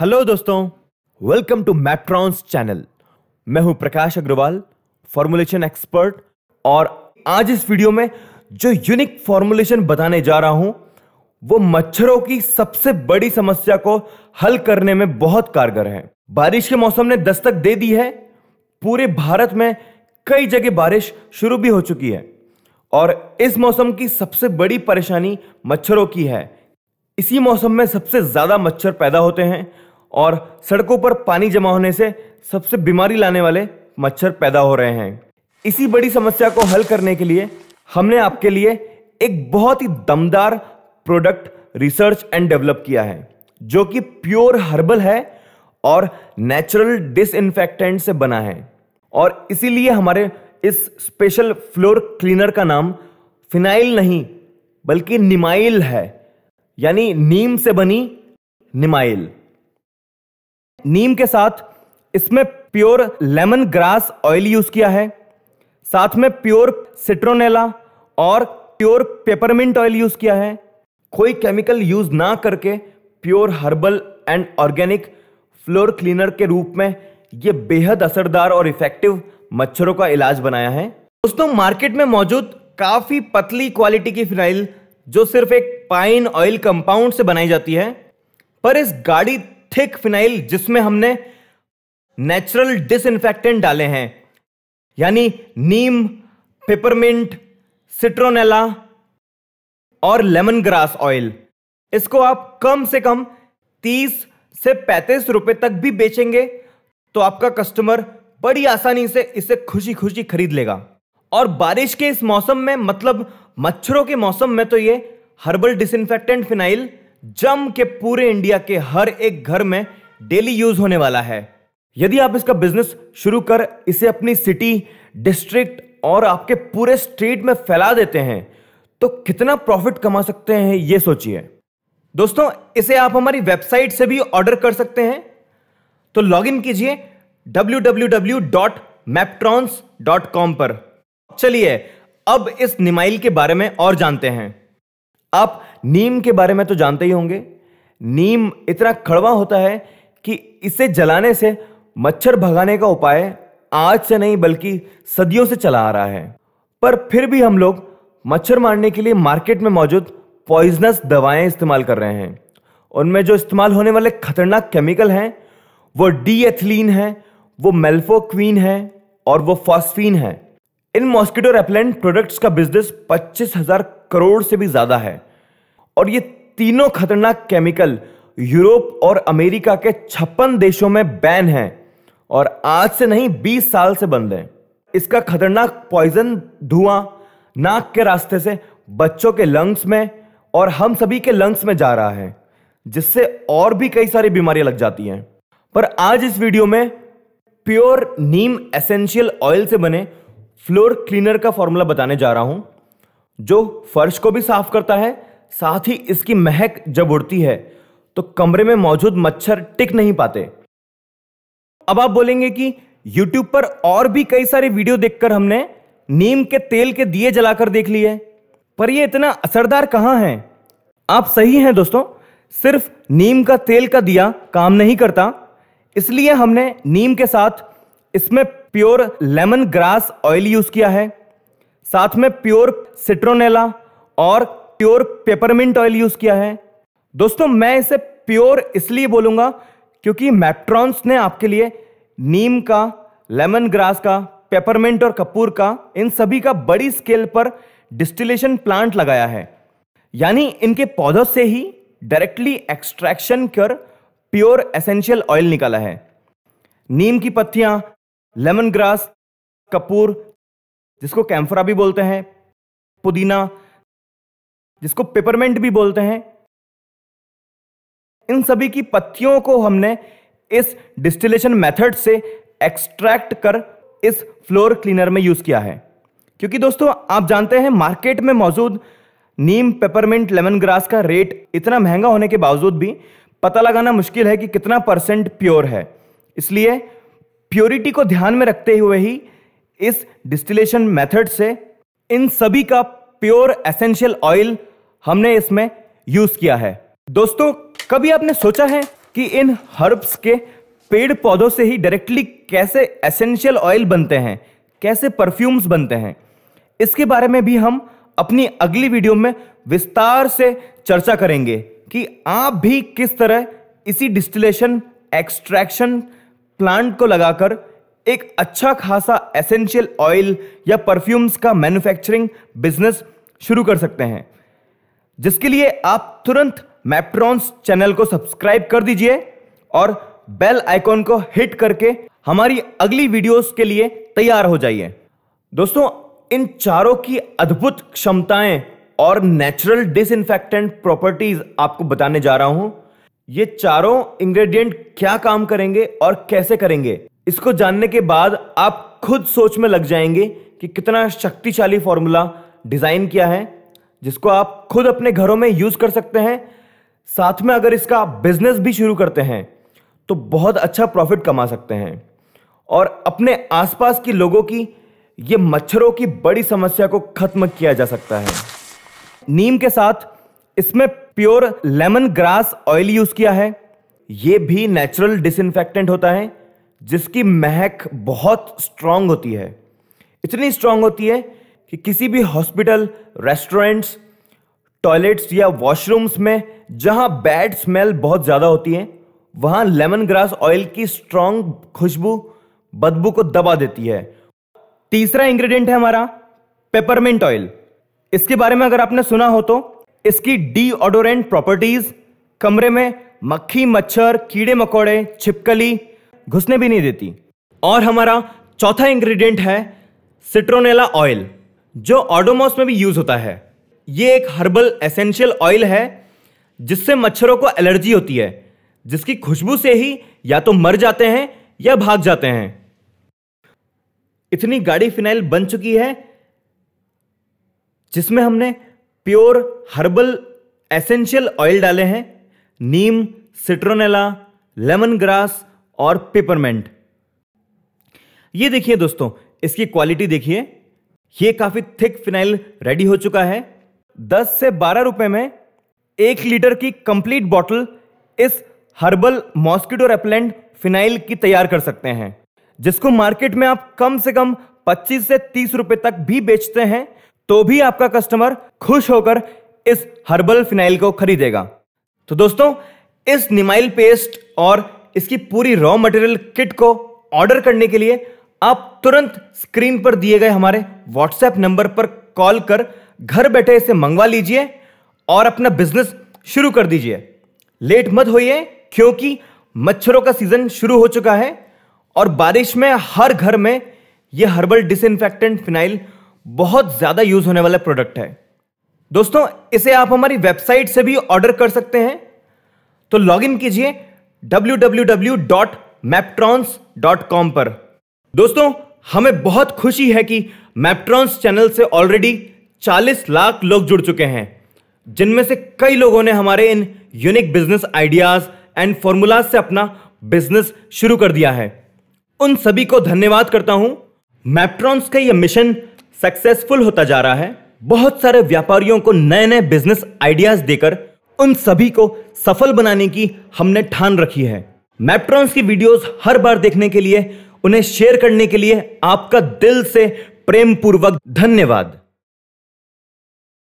hello दोस्तों welcome to मैट्रॉन्स channel मैं हूं प्रकाश अग्रवाल फॉर्मुलेशन एक्सपर्ट और आज इस वीडियो में जो यूनिक फॉर्मुलेशन बताने जा रहा हूं वो मच्छरों की सबसे बड़ी समस्या को हल करने में बहुत कारगर है बारिश के मौसम ने दस्तक दे दी है पूरे भारत में कई जगह बारिश शुरू भी हो चुकी है और इस मौसम की सबसे बड़ी परेशानी मच्छरों की है इसी मौसम में सबसे ज़्यादा मच्छर पैदा होते हैं और सड़कों पर पानी जमा होने से सबसे बीमारी लाने वाले मच्छर पैदा हो रहे हैं इसी बड़ी समस्या को हल करने के लिए हमने आपके लिए एक बहुत ही दमदार प्रोडक्ट रिसर्च एंड डेवलप किया है जो कि प्योर हर्बल है और नेचुरल डिसइनफेक्टेंट से बना है और इसीलिए हमारे इस स्पेशल फ्लोर क्लीनर का नाम फिनाइल नहीं बल्कि निमाइल है यानी नीम से बनी निमाइल नीम के साथ इसमें pure lemon grass oil use किया है साथ में प्योर सिट्रोनेला और प्योर पेपरमिंट ऑयल यूज किया है कोई केमिकल यूज ना करके pure herbal and organic floor cleaner के रूप में यह बेहद असरदार और इफेक्टिव मच्छरों का इलाज बनाया है दोस्तों मार्केट में मौजूद काफी पतली क्वालिटी की फिनाइल जो सिर्फ एक पाइन ऑयल कंपाउंड से बनाई जाती है पर इस गाड़ी थिक फिनाइल जिसमें हमने नेचुरल डिसइनफेक्टेंट डाले हैं यानी नीम पेपरमिंट सिट्रोनेला और लेमन ग्रास ऑयल इसको आप कम से कम 30 से पैंतीस रुपए तक भी बेचेंगे तो आपका कस्टमर बड़ी आसानी से इसे खुशी खुशी खरीद लेगा और बारिश के इस मौसम में मतलब मच्छरों के मौसम में तो ये हर्बल डिसइनफेक्टेंट फिनाइल जम के पूरे इंडिया के हर एक घर में डेली यूज होने वाला है यदि आप इसका बिजनेस शुरू कर इसे अपनी सिटी डिस्ट्रिक्ट और आपके पूरे स्टेट में फैला देते हैं तो कितना प्रॉफिट कमा सकते हैं ये सोचिए दोस्तों इसे आप हमारी वेबसाइट से भी ऑर्डर कर सकते हैं तो लॉग इन कीजिए www.maptrons.com पर चलिए अब इस निमाइल के बारे में और जानते हैं आप नीम के बारे में तो जानते ही होंगे नीम इतना कड़वा होता है कि इसे जलाने से मच्छर भगाने का उपाय आज से नहीं बल्कि सदियों से चला आ रहा है पर फिर भी हम लोग मच्छर मारने के लिए मार्केट में मौजूद पॉइजनस दवाएं इस्तेमाल कर रहे हैं उनमें जो इस्तेमाल होने वाले खतरनाक केमिकल हैं वो डी एथलिन है वो मेल्फोक्वीन है और वो फॉस्फीन है इन मॉस्किटो रेपेलेंट प्रोडक्ट्स का बिजनेस पच्चीस हजार करोड़ से भी ज्यादा है और ये तीनों खतरनाक केमिकल यूरोप और अमेरिका के छप्पन देशों में बैन है और आज से नहीं 20 साल से बंद है इसका खतरनाक पॉइजन धुआं नाक के रास्ते से बच्चों के लंग्स में और हम सभी के लंग्स में जा रहा है जिससे और भी कई सारी बीमारियां लग जाती हैं पर आज इस वीडियो में प्योर नीम एसेंशियल ऑयल से बने फ्लोर क्लीनर का फॉर्मूला बताने जा रहा हूं जो फर्श को भी साफ करता है साथ ही इसकी महक जब उड़ती है तो कमरे में मौजूद मच्छर टिक नहीं पाते अब आप बोलेंगे कि YouTube पर और भी कई सारे वीडियो देखकर हमने नीम के तेल के दिए जलाकर देख लिए पर यह इतना असरदार कहां है आप सही हैं दोस्तों सिर्फ नीम का तेल का दिया काम नहीं करता इसलिए हमने नीम के साथ इसमें pure lemon grass oil use किया है साथ में प्योर सिट्रोनेला और प्योर पेपरमिंट ऑयल यूज किया है दोस्तों मैं इसे प्योर इसलिए बोलूंगा क्योंकि मैप्ट्रॉन्स ने आपके लिए नीम का लेमन ग्रास का पेपरमिंट और कपूर का इन सभी का बड़ी स्केल पर डिस्टिलेशन प्लांट लगाया है यानी इनके पौधों से ही डायरेक्टली एक्सट्रैक्शन कर प्योर एसेंशियल ऑयल निकाला है नीम की पत्तियां लेमन ग्रास कपूर जिसको कैम्फरा भी बोलते हैं पुदीना जिसको पेपरमेंट भी बोलते हैं इन सभी की पत्तियों को हमने इस डिस्टिलेशन मेथड से एक्सट्रैक्ट कर इस फ्लोर क्लीनर में यूज़ किया है क्योंकि दोस्तों आप जानते हैं मार्केट में मौजूद नीम पेपरमेंट लेमन ग्रास का रेट इतना महंगा होने के बावजूद भी पता लगाना मुश्किल है कि कितना परसेंट प्योर है इसलिए प्योरिटी को ध्यान में रखते हुए ही इस डिस्टिलेशन मेथड से इन सभी का प्योर एसेंशियल ऑयल हमने इसमें यूज किया है दोस्तों कभी आपने सोचा है कि इन हर्ब्स के पेड़ पौधों से ही डायरेक्टली कैसे एसेंशियल ऑयल बनते हैं कैसे परफ्यूम्स बनते हैं इसके बारे में भी हम अपनी अगली वीडियो में विस्तार से चर्चा करेंगे कि आप भी किस तरह इसी डिस्टिलेशन एक्सट्रैक्शन प्लांट को लगाकर एक अच्छा खासा एसेंशियल ऑयल या परफ्यूम्स का मैन्युफैक्चरिंग बिजनेस शुरू कर सकते हैं जिसके लिए आप तुरंत मैप्रॉन्स चैनल को सब्सक्राइब कर दीजिए और बेल आइकॉन को हिट करके हमारी अगली वीडियोस के लिए तैयार हो जाइए दोस्तों इन चारों की अद्भुत क्षमताएं और नेचुरल डिसइनफेक्टेंट प्रॉपर्टीज आपको बताने जा रहा हूं ये चारों इंग्रेडिएंट क्या काम करेंगे और कैसे करेंगे इसको जानने के बाद आप खुद सोच में लग जाएंगे कि कितना शक्तिशाली फॉर्मूला डिज़ाइन किया है जिसको आप खुद अपने घरों में यूज़ कर सकते हैं साथ में अगर इसका बिजनेस भी शुरू करते हैं तो बहुत अच्छा प्रॉफिट कमा सकते हैं और अपने आसपास के लोगों की ये मच्छरों की बड़ी समस्या को खत्म किया जा सकता है नीम के साथ इसमें pure lemon grass oil use किया है ये भी नेचुरल डिसइनफेक्टेंट होता है जिसकी महक बहुत स्ट्रांग होती है इतनी स्ट्रांग होती है कि किसी भी हॉस्पिटल रेस्टोरेंट्स टॉयलेट्स या वॉशरूम्स में जहां बैड स्मेल बहुत ज़्यादा होती है वहां लेमन ग्रास ऑयल की स्ट्रांग खुशबू बदबू को दबा देती है तीसरा इंग्रेडिएंट है हमारा पेपरमेंट ऑयल इसके बारे में अगर आपने सुना हो तो इसकी डीओडोरेंट प्रॉपर्टीज कमरे में मक्खी मच्छर कीड़े मकोड़े छिपकली घुसने भी नहीं देती और हमारा चौथा इंग्रेडिएंट है सिट्रोनेला ऑयल जो ऑडोमॉस में भी यूज़ होता है ये एक हर्बल एसेंशियल ऑयल है जिससे मच्छरों को एलर्जी होती है जिसकी खुशबू से ही या तो मर जाते हैं या भाग जाते हैं इतनी गाड़ी फिनाइल बन चुकी है जिसमें हमने प्योर हर्बल एसेंशियल ऑयल डाले हैं नीम सिट्रोनेला लेमन ग्रास और पेपरमेंट ये देखिए दोस्तों इसकी क्वालिटी देखिए ये काफ़ी थिक फिनाइल रेडी हो चुका है 10 से 12 रुपए में एक लीटर की कंप्लीट बॉटल इस हर्बल मॉस्किटो रेपेलेंट फिनाइल की तैयार कर सकते हैं जिसको मार्केट में आप कम से कम 25 से 30 रुपए तक भी बेचते हैं तो भी आपका कस्टमर खुश होकर इस हर्बल फिनाइल को खरीदेगा तो दोस्तों इस निमाइल पेस्ट और इसकी पूरी रॉ मटेरियल किट को ऑर्डर करने के लिए आप तुरंत स्क्रीन पर दिए गए हमारे व्हाट्सएप नंबर पर कॉल कर घर बैठे इसे मंगवा लीजिए और अपना बिजनेस शुरू कर दीजिए लेट मत होइए क्योंकि मच्छरों का सीजन शुरू हो चुका है और बारिश में हर घर में यह हर्बल डिस फिनाइल बहुत ज़्यादा यूज होने वाला प्रोडक्ट है दोस्तों इसे आप हमारी वेबसाइट से भी ऑर्डर कर सकते हैं तो इन कीजिए www.maptrons.com पर दोस्तों हमें बहुत खुशी है कि मैप्ट्रॉन्स चैनल से ऑलरेडी 40 लाख लोग जुड़ चुके हैं जिनमें से कई लोगों ने हमारे इन unique business ideas and formulas से अपना बिजनेस शुरू कर दिया है उन सभी को धन्यवाद करता हूं मैप्ट्रॉन्स का यह मिशन सक्सेसफुल होता जा रहा है बहुत सारे व्यापारियों को नए नए बिजनेस आइडियाज देकर उन सभी को सफल बनाने की हमने ठान रखी है मैप्ट्रॉन्स की वीडियोस हर बार देखने के लिए उन्हें शेयर करने के लिए आपका दिल से प्रेम पूर्वक धन्यवाद